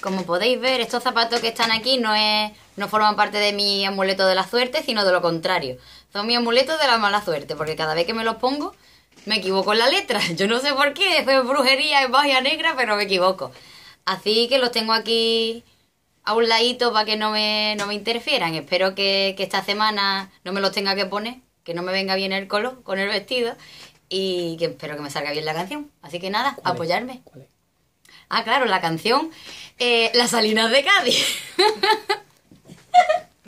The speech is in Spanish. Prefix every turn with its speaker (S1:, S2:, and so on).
S1: Como podéis ver, estos zapatos que están aquí no, es, no forman parte de mi amuleto de la suerte, sino de lo contrario. Son mi amuleto de la mala suerte, porque cada vez que me los pongo me equivoco en la letra. Yo no sé por qué, es brujería, es magia negra, pero me equivoco. Así que los tengo aquí a un ladito para que no me, no me interfieran. Espero que, esta semana no me los tenga que poner, que no me venga bien el color con el vestido y que espero que me salga bien la canción. Así que nada, apoyarme. Ah, claro, la canción eh, Las Salinas de Cádiz.